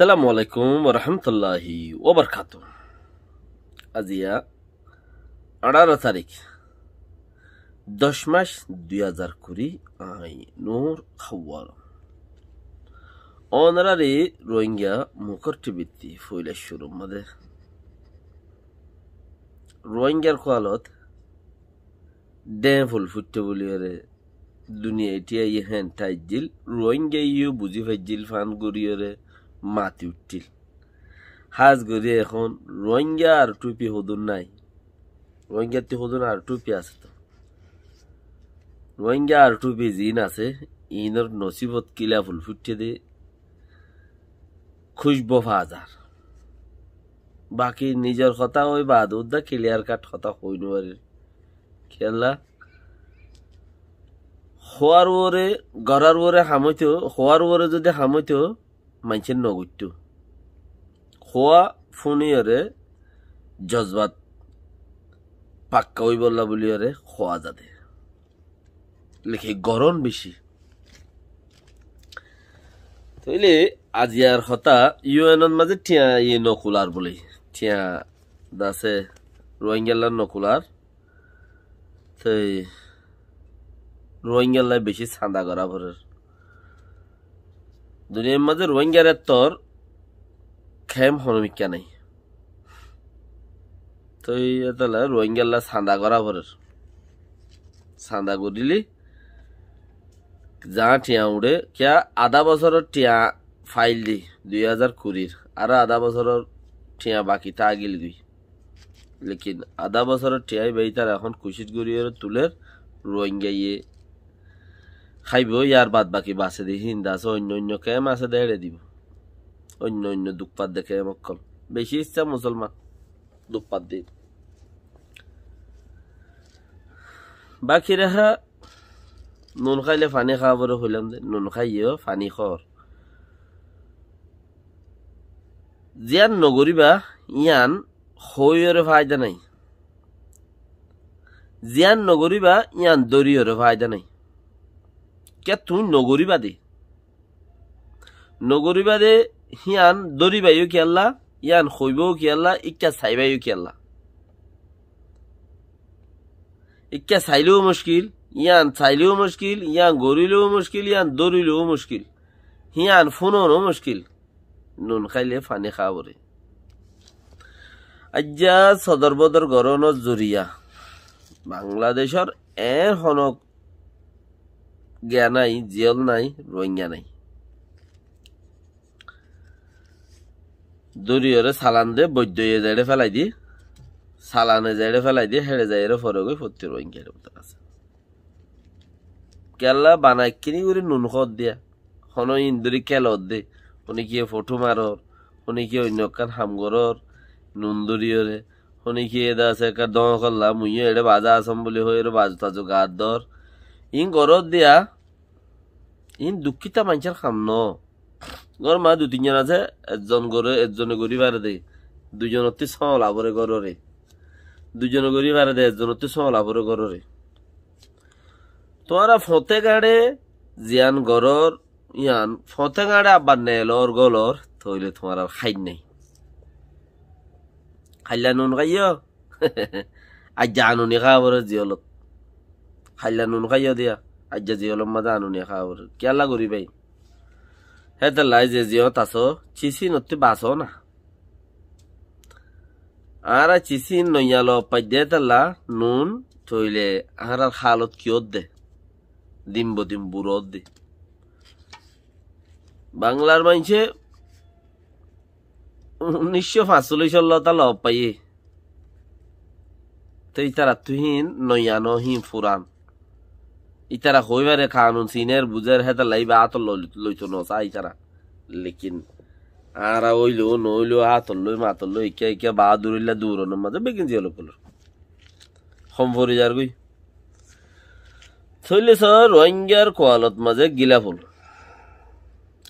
সালাম আলাইকুম রহমতুল্লাহি ওবরখাত আজিয়া আঠারো তারিখ দশ মাস দুই হাজার কুড়ি আই নূর খাওয়ার অনারারে রোহিঙ্গা মুখর্টি বৃত্তি ফৈলেশ্বর মাদে রোহিঙ্গার কোয়ালত ডে ফুল ফুটতে বলিয়ারে দুনিয়া এতিয়া ইহেন তাইজিল রোহিঙ্গা ইয়ে বুঝি ফাইজিল ফান গড়িয়রে মাতি উঠিল হাজ গড়ি এখন রোহিঙ্গা আর টুপি হদুন নাই রোহিঙ্গার তি হদুন আর টুপি আছে তো রোহিঙ্গা আর টুপি জিন আছে ইনর নসিবত কিলা ফুল ফুটে দে খুশব বাজার বাকি নিজের কথা ওই বাদুদ্দা ক্লিয়ার কাট কথা হইন আর খেলা হওয়ার ওরে গড়ার ওরে হামইতো হওয়ার ওরে যদি হামইতো মাইনছেন নগত্য খোয়া ফোনিয়রে জজবাত পাক্কা ওই বললা বলিয়রে খোয়া যাদে লেখে গরম বেশি তইলে আজিয়ার হতা ইউএনর মাঝে ঠিয়া ইয়ে নকুলার বলে ঠিয়া দাসে রোহিঙ্গালার নকুলার তো রোহিঙ্গাল্লায় বেশি ছাঁদা করা ভরের দুনিয়ার মাঝে রোহিঙ্গার তোর খেম হনমিকা নাই তো তাহলে লা সাদা করা ভরের সাদা করিলি যা টিয়া উড়ে কিয়া আধা বছরের টিয়া ফাইল দি দুই হাজার কুড়ির আর আধা বছরের টিয়া বাকি তা আগিল দুই লেকিন আধা বছরের টিয়াই বেই তার এখন কুশিত গড়িয়ে তুলের রোহিঙ্গা ইয়ে খাইব ইয়ার বাদ বাকি বাসে দি হিন্দা আছে অন্য অন্য কেম আছে দেড়ে দিব অন্য অন্য দুঃখপাত দেখে মক্কল বেশি ইচ্ছা মুসলমান দুঃখপাত দিন বাকি রেহা নুন খাইলে পানি খাওয়া বড় হইলাম যে নুন খাইয়েও পানি খর জিয়ান নগরিবা ইয়ান হইয়রে ফায়দা নাই জিয়ান নগরিবা ইয়ান দরিয়রে ফায়দা নাই কিয়া বাদে নগরিবাদী নগরিবাদে হিয়ান দরিবাইও কি ইয়ান খইবও খেয়াল্লা ইকা ইক্কা চাইবাইও খেয়াল্লা ইকা চাইলেও মুশকিল ইয়ান চাইলেও মুশকিল ইয়ান গরিলেও মুশকিল ইয়ান দরিলেও মুশকিল হিয়ান ফোনও মুশকিল নুন খাইলে খা খাওয়াবরে আজ্ঞা সদর বদর গরণ জরিয়া বাংলাদেশের এর হনক জ্ঞা নাই জেল নাই রোহিঙ্গা নাই দরিয়রে সালান দে বৈদ্য জায়গায় ফেলাই দি সালানে জায়গায় ফেলাই দিয়ে হেড়ে যায় ফরে গই ফত্তি রোহিঙ্গা আছে কেলা বানাই কিনি করে নুন খত দিয়া হন ইন্দুরি খেলত দে উনি কি ফটো মারর উনি কি অন্য কান হামগরর নুন দরিয়রে উনি কি এদা আছে একটা দঁ করলাম মুইয়ে এড়ে বাজা আসম বলে হয়ে বাজ তাজো গাত দর ইং গরত দিয়া ইন দুঃখিতা মানুষের খাম ন গর মা দু তিনজন আছে একজন গরে একজনে গরি বারে দে দুজন অতি সঁল আবরে গররে দুজন গরি বারে দে একজন অতি সঁল আবরে গররে তোমারা ফতে গাড়ে জিয়ান গরর ইয়ান ফতে গাড়ে আবার নেলর গলর তইলে তোমার আর খাই নাই খাইলা নুন খাইয় আজ্ঞা আনুনি খাওয়া বলে জিয়লত খাইলা নুন খাইয় দিয়া আজ্জা জি অলপ মাজা আনুনি খাওয়ার কেলা করি ভাই হে তেলাই যে জিও তাসো চিসি নতি বাসো না আর চিসি নইয়ালো দে তেলা নুন থইলে আর আর খালত কিয়ত দে ডিম্ব দিম বুড়ত দে বাংলার মানুষে উনিশশো পাঁচচল্লিশ সাল্লতা লব পাইয়ে তো তারা তুহিন নইয়ানো হিম ফুরান ইতারা হইবারে কানুন সিনের বুঝের হেতা লাইবা আতর লইত নসা ইতারা লেকিন আর ওইলো নইলো আতর লই মাতর লই ইকা ইকে বা দূরিলা দূর মাঝে বেগিন জিয়ালো কল হম ভরি যার গই থইলে স্যার রোহিঙ্গার কোয়ালত মাঝে গিলা ফুল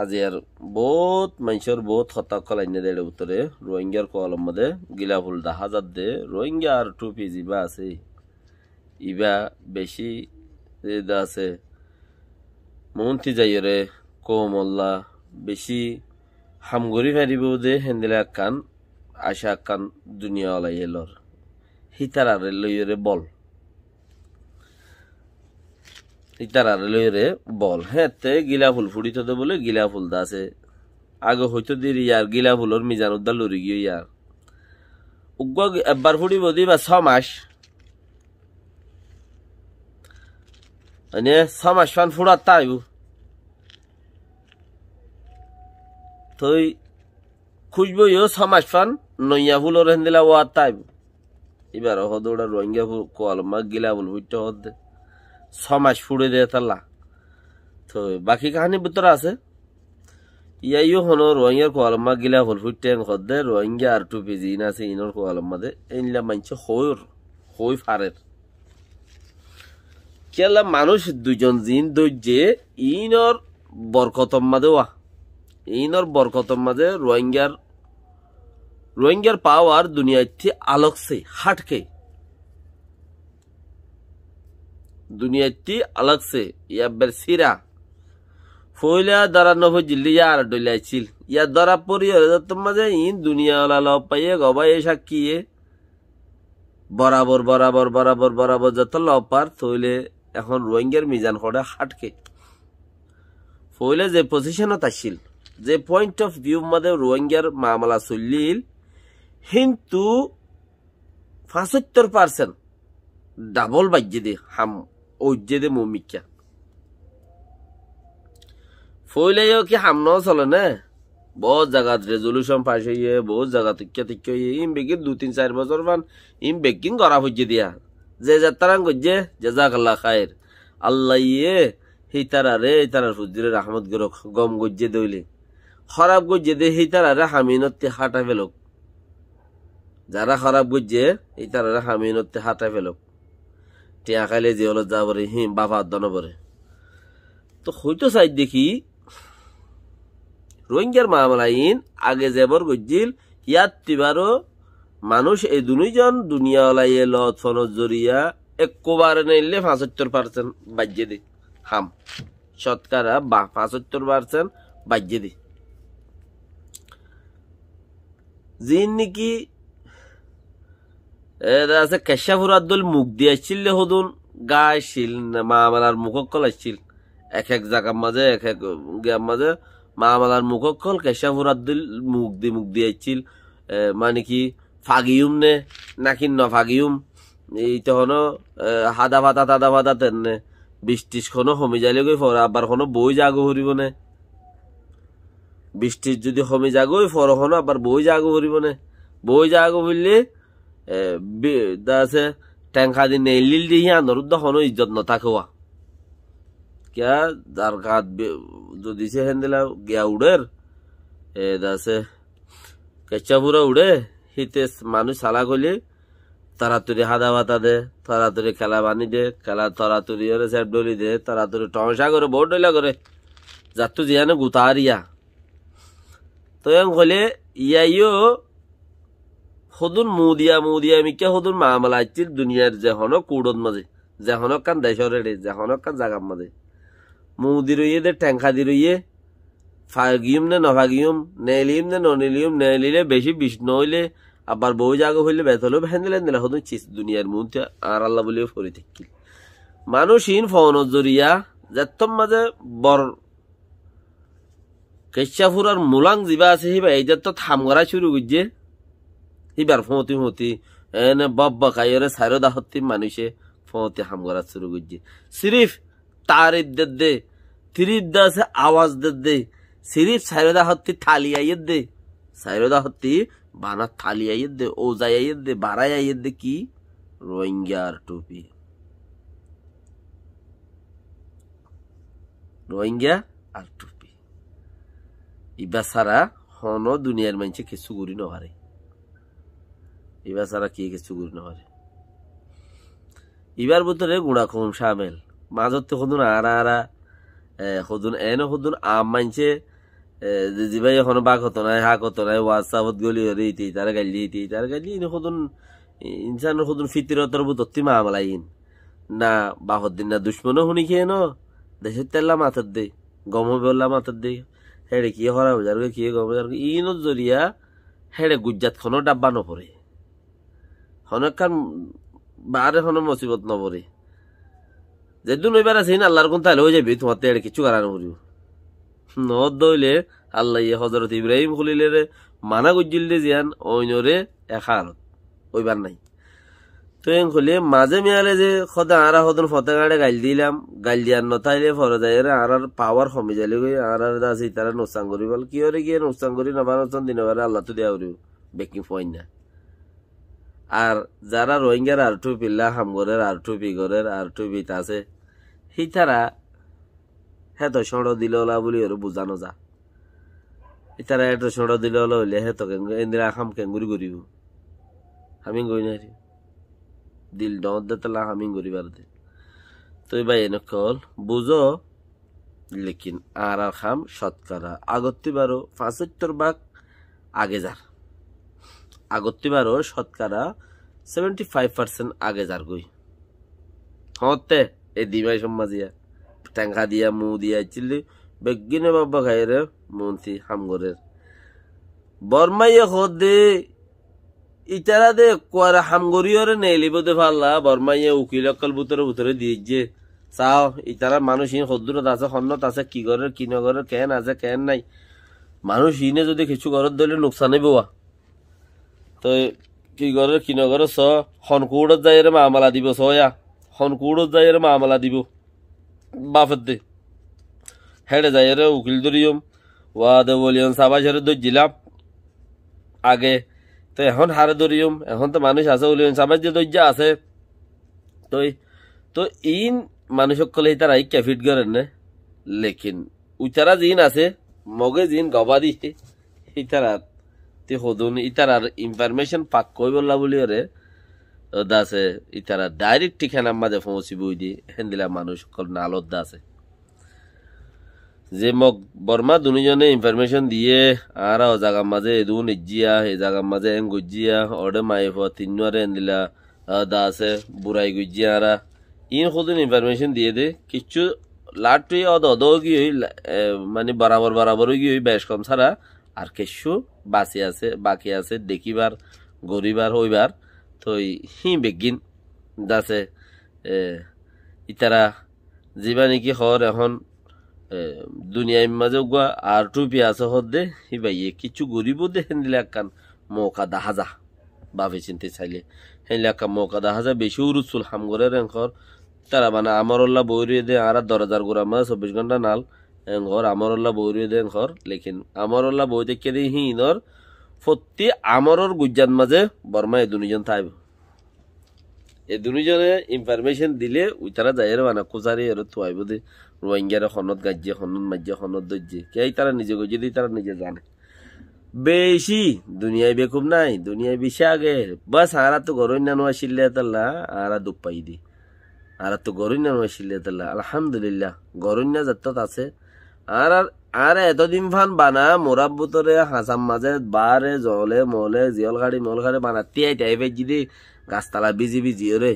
আজি আর বহুত মানুষের বহুত হতা কলাইন দেড়ে উত্তরে রোহিঙ্গার কোয়ালম মাঝে গিলা ফুল দা হাজার দে রোহিঙ্গা আর টুপি জিবা আছে ইবা বেশি যেটা আছে মহন্তি যাইরে কোমল্লা বেশি হামগুড়ি ফারিব হ্যাঁ যে হেন্দেলে আকান আশা আকান দুনিয়া ওলাই এলর হিতারারে লইরে বল হিতারারে লইরে বল হ্যাঁ তে গিলা ফুল তো বলে গিলা ফুল দা আছে আগে হয়তো দেরি ইয়ার গিলা ফুলর মিজান উদ্দাল লড়ি গিয়ে ইয়ার উগ্র একবার ফুড়িব দিবা ছ মাস Ini sama shan furat tayu. Toi খুঁজবো ইও সমাজ ফান নইয়া ফুলর হেন্দিলা ও আর তাইব এবার হদ ওটা রোহিঙ্গা ফুল কোয়াল মা গিলা বল বুঝতে হদ সমাজ ফুড়ে দে তাল্লা তো বাকি কাহানি ভিতরে আছে ইয়া ইও হনো রোহিঙ্গার কোয়ালম্মা গিলা ফুল ফুটতে হদ দে রোহিঙ্গা আর টুপি জিন আছে ইনর কোয়ালম্মা দে এনলা মানছে হইর হই ফারের কেলা মানুষ দুজন জিন ধৈর্যে ইনর বরকতম মাঝে ওয়া ইনর বরকতম মাঝে রোহিঙ্গার রোহিঙ্গার পাওয়ার দুনিয়াতে আলোকছে হাটকে দুনিয়াতে আলোকছে ইয়াবের সিরা ফইলা দ্বারা নভ জিল্লিয়া আর ডইলাইছিল ইয়া দ্বারা পরি মাঝে ইন দুনিয়া লাল পাইয়ে গবাই সাক্ষিয়ে বরাবর বরাবর বরাবর বরাবর যত লব লপার তৈলে এখন রোহিঙ্গার মিজান করে হাটকে ফইলে যে পজিশনত আসিল যে পয়েন্ট অফ ভিউ মধ্যে রোহিঙ্গার মামলা চলিল কিন্তু পাঁচত্তর পার্সেন্ট ডাবল বাজ্যে দে হাম ঐজ্যে দে মমিকা ফইলে কি হাম ন চলে না বহুত জায়গাত রেজলিউশন পাইছে ইয়ে, বহুত জায়গা তিক্ষা তিক্ষা ইয়ে, ইম বেগিন দু তিন চার বছর মান ইম বেগিন করা হইয়ে দিয়া জেজাতারাং গজ্জে জেজাকাল্লা খায়ের আল্লাহ ইয়ে সেই তারা রে তারার ফুজুরের আহমদ গম গজ্জে দইলে খারাপ গজ্জে দে সেই তারা রে হামিনত্তে হাঁটা ফেলক যারা খারাপ গজ্জে সেই তারা রে হামিনত্তে হাঁটা ফেলক টিয়া খাইলে যে হলো যা বলে হিম বাবা দন বলে তো হইতো সাইড দেখি ৰোহিংগাৰ মামলা ইন আগে বৰ গজিল ইয়াত তিবাৰও মানুষ এই দুজন দুনিয়াওয়ালাইয়ে লত ফনত জরিয়া একবারে নিলে পাঁচাত্তর পার্সেন্ট বাজ্যে দি হাম শতকরা বা পাঁচাত্তর পার্সেন্ট বাজ্যে দি জিন নাকি আছে কেশাফুরার দল মুখ দিয়ে আসছিল হদুন গা আসছিল মামালার মুখকল আসছিল এক এক জাগার মাঝে এক এক গিয়ার মাঝে মামালার মুখকল কেশাফুরার দল মুখ দি মুখ দিয়ে আসছিল মানে কি ফাগিউম নে নাকি ন ফাগিউম এই তখন হাদা ভাতা তাদা ভাতা নে বিশ ত্রিশখনও সমি যাইলে গৈ ফর আবার খনো বই জাগো হরিব নে বিশ ত্রিশ যদি সমি যাগই ফরখনো আবার বই জাগো হরিব নে বই জাগো বললে আছে টেংখা দি নেইলিল দি সিহঁতৰ দেখনো ইজ্জত নাথাকোৱা কিয়া যাৰ গাত যদি হেন দিলা গিয়া উড়ের এ দাসে কেঁচা পুরা উড়ে হিতে মানুষ সালা গলি তাড়াতাড়ি হাদা বাতা দে তাড়াতাড়ি খেলা বানি দে খেলা তাড়াতাড়ি ওরে সেট ডলি দে তাড়াতাড়ি টমসা করে বহুত ডলা করে যাতু জিয়ানে গুতারিয়া তো এম হলে ইয়াইও সদুন মুদিয়া মুদিয়া মিকে সদুন মামলা আইছিল দুনিয়ার যেহন কুড়ত মাঝে যেহন কান দেশর এড়ে যেহন কান জাগার মাঝে মুদি রইয়ে দে ট্যাঙ্কা দি রইয়ে ফাগিউম নে নভাগিউম নেলিম নে ননিলিউম নেলিলে বেশি বিষ্ণু হইলে আবার বউ জাগো হইলে বেতলো ভেন্দেলেন দিলা হতো চিস দুনিয়ার মধ্যে আর আল্লাহ বলিও ফরি থাকিল মানুষহীন ফন জরিয়া যেতম মাঝে বর কেশাফুরার মুলাং জিবা আছে সিবা এই তো থাম করা শুরু করছে সিবার ফতি ফতি এনে বব বকাইরে সারো দাহতি মানুষে ফতে হাম করা শুরু করছে সিরিফ তার দে দে তিরিফ আছে আওয়াজ দে দে সিরিফ সারো দাহতি থালি আইয়ের দে সারো দাহতি বানা থালিয়াইয়ের দে ও জাইয়ের দে বাড়াইয়ের দে কি রোহিঙ্গার টুপি রোহিঙ্গা আর টুপি ইবা সারা হন দুনিয়ার মানুষে কিছু করি নহারে ইবা সারা কি কিছু করি নহারে ইবার ভিতরে গুড়া খুন সামেল মাজত তো হদুন আরা আরা হদুন এনে হদুন আম মানছে দিবা এখন বা ঘটনাই হা নাই হোৱাটছআপত গলি হৰে ইতি তাৰ গালি ইতি তাৰ গালি সদন ইনচানৰ সদন ফিতৰতৰ অতি মাহ মালাই না বাহত দিন না দুশ্মনো শুনি খেয়ে ন দেশের তেলা মাথার দে গম হবে মাথার দে হেড়ে কি হরা বোঝার কি গম বোঝার ইন জৰিয়া হেড়ে গুজৰাটখনৰ ডাব্বা নপৰে হনকান বাৰ হন মচিবত নপৰে যদি এবাৰ আছে নাল্লাৰ কোন তাহলে হৈ যাবি তোমাৰ তো কিছু কৰা নপৰিব নহদ দইলে আল্লাহ ইয়ে হজরত ইব্রাহিম খুলিলের মানা গজ্জিল্লে জিয়ান অইনরে এখালত ওইবার নাই তো এন খুলে মাঝে মেয়ালে যে খদা আরা হদন ফতেগাড়ে গাইল দিলাম গাইল দিয়ার নতাইলে ফরজাইয়ের আরার পাওয়ার কমে যাইলে গই আরার দাস ইতারা নোসাং করি বল কি হরে গিয়ে নোসাং করি না বানোচন দিনে বারে আল্লাহ তো দেয়া উড়িব বেকিং পয়েন্ট না আর যারা রোহিঙ্গার আর টুপি লাহাম গরের আর টুপি গরের আর টুপি আছে সেই তারা হ্যাঁ তো সড় দিল ওলা বলি ওর বুঝানো যা তারা এত সড় দিল ওলা হইলে হ্যাঁ তো এন্দিরা খাম কেঙ্গুরি করিব হামিং করি না দিল ডর দে তালা হামিং করি বারতে তুই ভাই এনে কল বুঝো লেকিন আর আর খাম শতকরা আগত্তি বারো পাঁচাত্তর ভাগ আগে যার আগত্তি বারো শতকরা সেভেন্টি ফাইভ পার্সেন্ট আগে যার গই হতে এ দিবাই সম্মাজিয়া টাঙ্গা দিয়া মু দিয়া চিল্লি বেগিনে বাবা খাইরে মন্ত্রী হামগরের বর্মাইয়ে খোদ দে ইতারা দে কুয়ার হামগরিয়রে নেলিব দে ভাল্লা বর্মাইয়ে উকিল অকল ভুতরে ভুতরে দিয়ে চাও ইতারা মানুষ ইন সদ্দুরত আছে সন্নত আছে কি করে কি নগরে কেন আছে কেন নাই মানুষ ইনে যদি কিছু ঘরত ধরলে নোকসানে বোয়া তো কি করে কি নগরে স হনকুড়ত যাই মামলা দিব সয়া হনকুড়ত যাই মামলা দিব বাফত দে হেডে যাই রে উকিল ধরিয়ম ওয়াদে বলিয়ম সাবাস হেরে দর্জিলাম আগে তো এখন হারে ধরিয়ম এখন তো মানুষ আছে বলিয়ম সাবাস যে দর্জা আছে তো তো ইন মানুষ সকলে তারা এই ক্যাফিট করেন না লেকিন উচারা জিন আছে মগে জিন গবাদি ইতারাত তে হদুন ইতারার ইনফরমেশন পাক কই বললা বলি রে দাসে ইতারা ডাইরেক্ট ঠিকানা মাঝে ফমসি বই দিয়ে হেন্দিলা মানুষ কল নালত দাসে যে মগ বর্মা দুজনে ইনফরমেশন দিয়ে আর ও জাগার মাঝে এদুন ইজিয়া এই জাগার মাঝে এং গুজিয়া অর্ডে মাইফ তিনুয়ারে এনদিলা দাসে বুড়াই গুজিয়া আরা ইন খুদুন ইনফরমেশন দিয়ে দে কিচ্ছু লাটুই অদ অদ হই মানে বরাবর বরাবর হই বেশ কম ছাড়া আর কিছু বাঁচি আছে বাকি আছে দেখিবার গরিবার হইবার তই হি বেগিন দাসে ইতারা যিবা নেকি হর এখন দুনিয়ার মাঝে গুয়া আর টুপি আছে হর দে হি বাইয়ে কিছু গরিব দে হেনলে কান মৌকা দাহাজা ভাবে চিনতে চাইলে হেনলে কান মৌকা দাহাজা বেশি উরুচুল হাম করে রেঙ্কর তারা মানে আমরল্লা বৌরিয়ে দে আর দরজার গোড়া মানে চব্বিশ ঘন্টা নাল ঘর আমরল্লা বৌরিয়ে দে ঘর লেকিন আমরল্লা বই দেখে দিই হি ইনর ফত্তি আমর গুজ্জাত মাঝে বর্মা এই দুজন থাইব এই দুজনে ইনফরমেশন দিলে ওই তারা যাই মানে কোজারি আর থাইব দে রোহিঙ্গার খনত গাজ্যে খনত মাজ্যে খনত দজ্যে কে তারা নিজে গজে দিয়ে তারা নিজে জানে বেশি দুনিয়ায় বেকুব নাই দুনিয়ায় বেশি আগে বাস আরা তো গরই নানো আসিলে তাল্লা আরা দুপ পাই দি আর তো গরই নানো আসিলে তাল্লা আলহামদুলিল্লাহ গরই না যাত্রাত আছে আর আর আরে এতদিন ফান বানা মোরাব বুতরে হাসাম মাঝে বারে জলে মলে জিয়ল গাড়ি মল গাড়ি বানা তিয়াই পাই যদি গাছতলা বিজি বিজি রে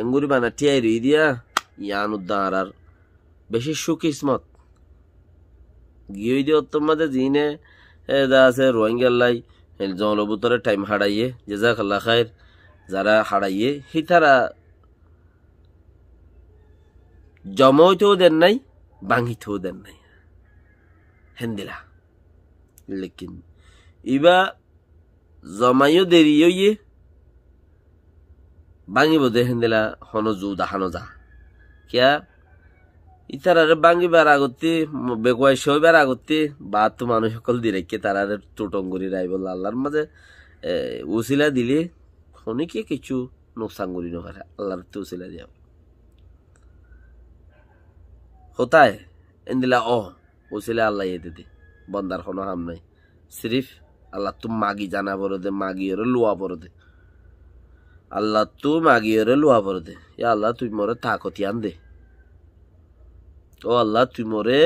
এঙ্গুরি বানা তিয়াই রুই দিয়া ইয়ান উদ্দার আর বেশি সুকিসমত গিয়ে দিয়ে অত্তম মাঝে জিনে দা আছে রোহিঙ্গাল্লাই জলবুতরে টাইম হারাইয়ে যা খাল্লা খায়ের যারা হারাইয়ে হিতারা জমাইতেও দেন নাই ভাঙিতেও দেন নাই হেন্দেলা লেকিন ইবা জমাইও دريو ইয়ে ভাঙিব দে হেন্দেলা হনো জু দাহানো যা কিয়া ইতারারে বাঙিবার আগতে বেগুয়াই সইবার আগতে বা তো মানুষ সকল দিলে কে তারারে চুটঙ্গুরি রাই বল আল্লাহর মাঝে উসিলা দিলে খনিকে কিছু করি নয় আল্লাহর তো উসিলা দিয়া হতায় এন্দিলা অ ওসিলে আল্লাহ এতে ইয়ে দে বন্দার কোনো হাম নাই সিরিফ আল্লাহ তু মাগি জানা পরে দে মাগি ওরে লোয়া পরে দে আল্লাহ তু মাগি ওরে লোয়া পরে দে এ আল্লাহ তুই মোরে তাকতি আন দে ও আল্লাহ তুই মোরে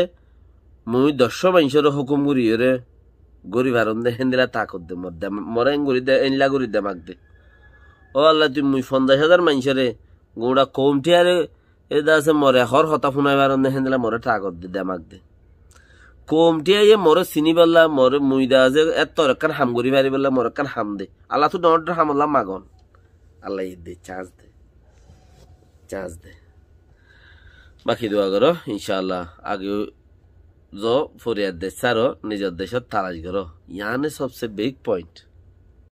মুই দশ মানুষের হুকুম করি ওরে গরি আর দে হেন্দিলা তাকত দে মর দে মোরে গরি দে এনলা গরি দে মাগ দে ও আল্লাহ তুই মুই পঞ্চাশ হাজার মানুষেরে গৌড়া কমটি আরে এদা আছে মরে হর হতা দে হেন্দিলা মরে তাকত দে দেমাক দে কমটিয়া ইয়ে মরে চিনি বেলা মরে মুইদা যে এত একখান হাম করি মারি বেলা মরে একখান হাম দে আল্লাহ তো ডর হাম আল্লাহ মাগন আল্লাহ দে চান্স দে চান্স দে বাকি দোয়া করো ইনশাআল্লাহ আগে জ ফরিয়াদ দেশ সারো নিজের দেশের তালাশ করো ইয়ানে সবচেয়ে বিগ পয়েন্ট